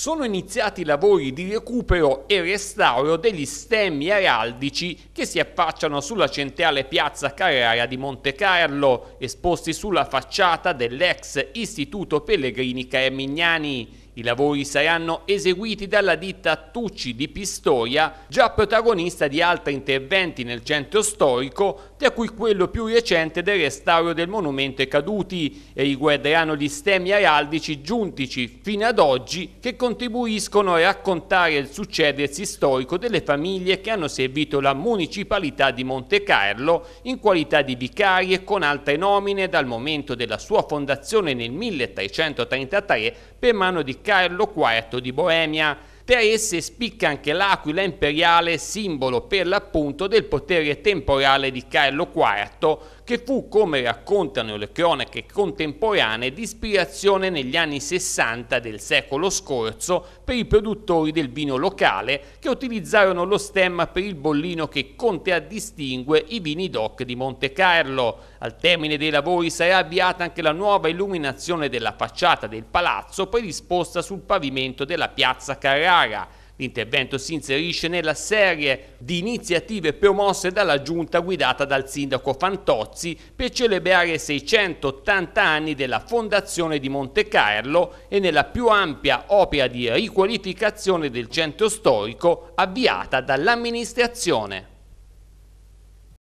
sono iniziati i lavori di recupero e restauro degli stemmi araldici che si affacciano sulla centrale piazza Carrara di Monte Carlo, esposti sulla facciata dell'ex Istituto Pellegrini Carmignani. I lavori saranno eseguiti dalla ditta Tucci di Pistoia, già protagonista di altri interventi nel centro storico, tra cui quello più recente del restauro del monumento ai caduti, e riguarderanno gli stemmi araldici giuntici fino ad oggi che contribuiscono a raccontare il succedersi storico delle famiglie che hanno servito la municipalità di Monte Carlo in qualità di vicari e con altre nomine dal momento della sua fondazione nel 1333 per mano di Carlo IV di Boemia. Tra esse spicca anche l'aquila imperiale, simbolo per l'appunto del potere temporale di Carlo IV, che fu, come raccontano le cronache contemporanee, di ispirazione negli anni 60 del secolo scorso per i produttori del vino locale che utilizzarono lo stemma per il bollino che contraddistingue i vini DOC di Monte Carlo. Al termine dei lavori sarà avviata anche la nuova illuminazione della facciata del palazzo predisposta sul pavimento della piazza Carrara L'intervento si inserisce nella serie di iniziative promosse dalla giunta guidata dal sindaco Fantozzi per celebrare i 680 anni della fondazione di Monte Carlo e nella più ampia opera di riqualificazione del centro storico avviata dall'amministrazione.